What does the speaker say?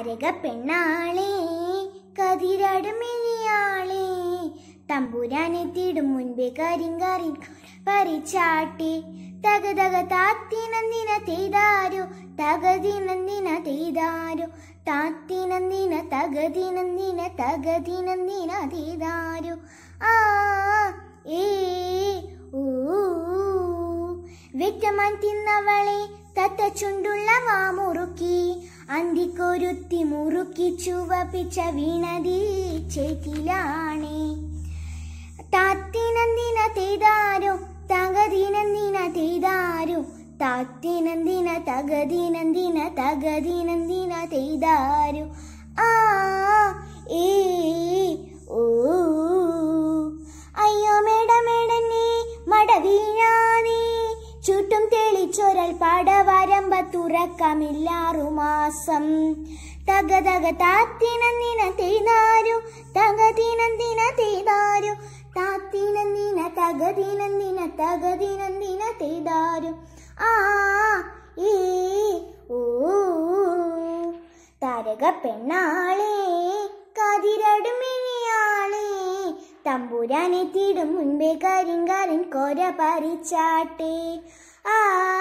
കരക പെണ്ണാളെ തമ്പുരാനെ തമ്പുരാനെത്തിയിടും മുൻപേ കരിങ്കാരിൻ പരിച്ചാട്ടി തക തക താത്തിനന്ദിന തെയ്താരു തകതി നന്ദിന തെയ്താരു താത്തിനന്ദിന നന്ദിന തകതി നന്ദിന തകതി തെയ്താരു ആ ഏ ഊ വ്യക്തമായി തിന്നവളെ തത്ത ചുണ്ടുള്ള വാമുറുക്കി അന്തിക്കൊരുത്തി മുറുക്കി ചുവപ്പിച്ച വീണതി ചേക്കിലാണേ താത്തിനന്തിന തേതാരോ തകതിനന്തിന തേതാരോ താത്തിനന്തിന തകതിനന്തിന തകതിനന്തിന തേതാരോ ആ ഏ പാട വരമ്പ തുറക്കമില്ലാറു മാസം തകതക താത്തിനന്ദിന തക തകതിനന്ദിന തെയ്താരു താത്തിനന്ദിന തകതിനന്ദിന തകതിനന്ദിന തെയ്താരു ആ ഈ ഓ തരക പെണ്ണാളേ തമ്പുരാനെ തമ്പുരാനെത്തിയിടും മുൻപേ കരിങ്കാരൻ കൊര പറിച്ചാട്ടേ ആ